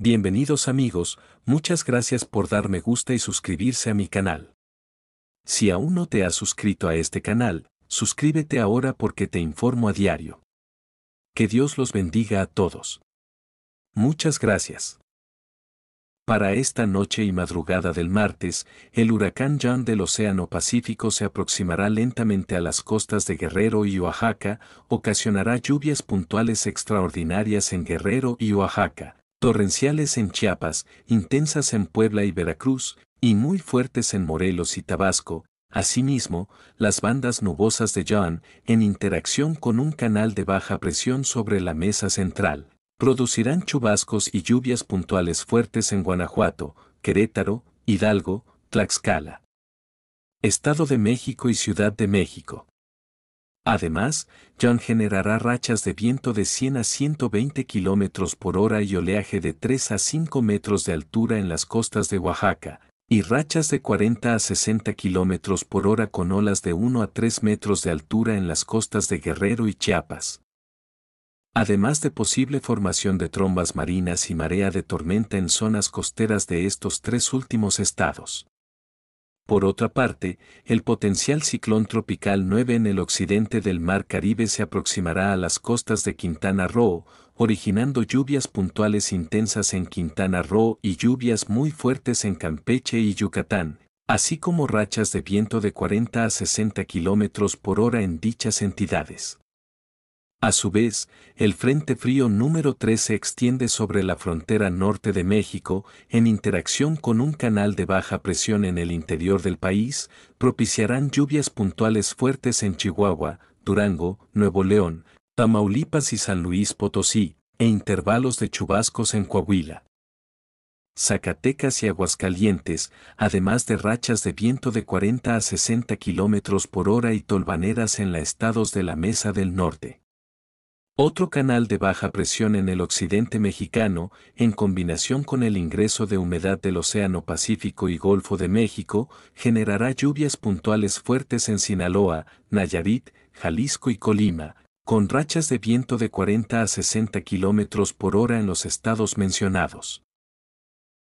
Bienvenidos amigos, muchas gracias por darme gusta y suscribirse a mi canal. Si aún no te has suscrito a este canal, suscríbete ahora porque te informo a diario. Que Dios los bendiga a todos. Muchas gracias. Para esta noche y madrugada del martes, el huracán Jan del Océano Pacífico se aproximará lentamente a las costas de Guerrero y Oaxaca, ocasionará lluvias puntuales extraordinarias en Guerrero y Oaxaca, torrenciales en Chiapas, intensas en Puebla y Veracruz, y muy fuertes en Morelos y Tabasco, Asimismo, las bandas nubosas de Joan en interacción con un canal de baja presión sobre la mesa central, producirán chubascos y lluvias puntuales fuertes en Guanajuato, Querétaro, Hidalgo, Tlaxcala. Estado de México y Ciudad de México. Además, John generará rachas de viento de 100 a 120 km por hora y oleaje de 3 a 5 metros de altura en las costas de Oaxaca, y rachas de 40 a 60 km por hora con olas de 1 a 3 metros de altura en las costas de Guerrero y Chiapas. Además de posible formación de trombas marinas y marea de tormenta en zonas costeras de estos tres últimos estados. Por otra parte, el potencial ciclón tropical 9 en el occidente del Mar Caribe se aproximará a las costas de Quintana Roo, originando lluvias puntuales intensas en Quintana Roo y lluvias muy fuertes en Campeche y Yucatán, así como rachas de viento de 40 a 60 km por hora en dichas entidades. A su vez, el Frente Frío número 3 se extiende sobre la frontera norte de México en interacción con un canal de baja presión en el interior del país, propiciarán lluvias puntuales fuertes en Chihuahua, Durango, Nuevo León, Tamaulipas y San Luis Potosí, e intervalos de chubascos en Coahuila. Zacatecas y Aguascalientes, además de rachas de viento de 40 a 60 kilómetros por hora y tolvaneras en la estados de la Mesa del Norte. Otro canal de baja presión en el occidente mexicano, en combinación con el ingreso de humedad del Océano Pacífico y Golfo de México, generará lluvias puntuales fuertes en Sinaloa, Nayarit, Jalisco y Colima, con rachas de viento de 40 a 60 kilómetros por hora en los estados mencionados.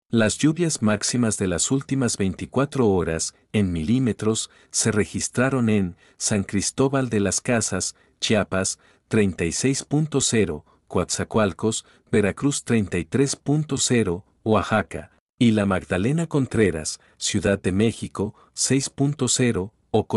Las lluvias máximas de las últimas 24 horas, en milímetros, se registraron en San Cristóbal de las Casas, Chiapas, 36.0, Coatzacoalcos, Veracruz 33.0, Oaxaca, y la Magdalena Contreras, Ciudad de México 6.0, o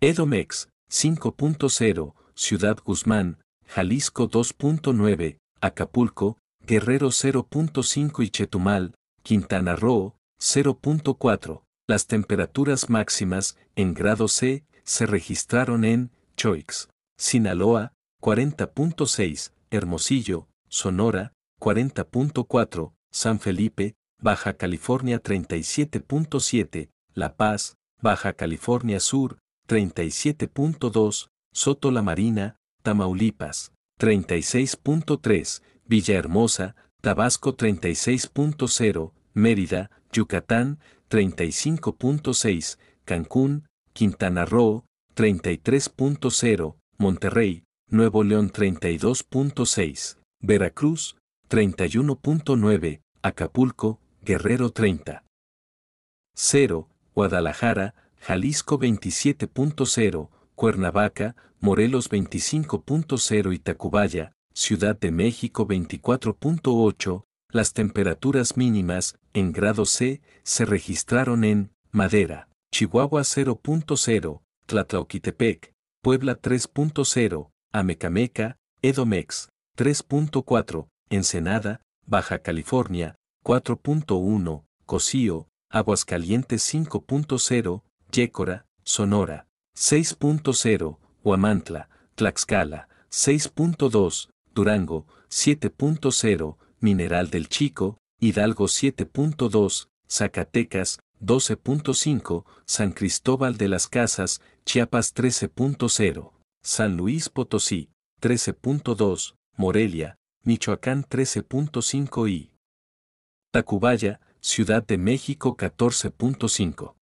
Edomex 5.0, Ciudad Guzmán, Jalisco 2.9, Acapulco, Guerrero 0.5 y Chetumal, Quintana Roo 0.4. Las temperaturas máximas en grado C se registraron en Choix. Sinaloa, 40.6, Hermosillo, Sonora, 40.4, San Felipe, Baja California 37.7, La Paz, Baja California Sur, 37.2, Soto La Marina, Tamaulipas, 36.3, Villahermosa, Tabasco 36.0, Mérida, Yucatán, 35.6, Cancún, Quintana Roo, 33.0, Monterrey, Nuevo León 32.6, Veracruz 31.9, Acapulco, Guerrero 30. 0, Guadalajara, Jalisco 27.0, Cuernavaca, Morelos 25.0 y Tacubaya, Ciudad de México 24.8, las temperaturas mínimas, en grado C, se registraron en Madera, Chihuahua 0.0, Tlatlauquitepec Puebla 3.0, Amecameca, Edomex 3.4, Ensenada, Baja California 4.1, Cocío, Aguascalientes 5.0, Yécora, Sonora 6.0, Huamantla, Tlaxcala 6.2, Durango 7.0, Mineral del Chico, Hidalgo 7.2, Zacatecas 12.5, San Cristóbal de las Casas, Chiapas 13.0, San Luis Potosí 13.2, Morelia, Michoacán 13.5 y Tacubaya, Ciudad de México 14.5.